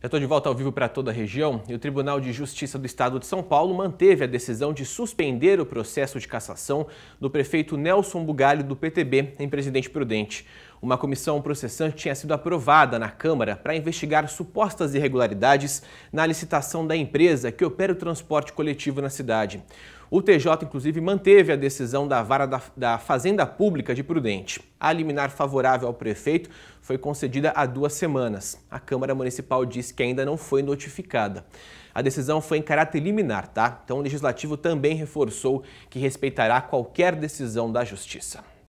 Já estou de volta ao vivo para toda a região e o Tribunal de Justiça do Estado de São Paulo manteve a decisão de suspender o processo de cassação do prefeito Nelson Bugalho do PTB em Presidente Prudente. Uma comissão processante tinha sido aprovada na Câmara para investigar supostas irregularidades na licitação da empresa que opera o transporte coletivo na cidade. O TJ, inclusive, manteve a decisão da vara da, da, Fazenda Pública de Prudente. A liminar favorável ao prefeito foi concedida há duas semanas. A Câmara Municipal diz que ainda não foi notificada. A decisão foi em caráter liminar, tá? Então o Legislativo também reforçou que respeitará qualquer decisão da Justiça.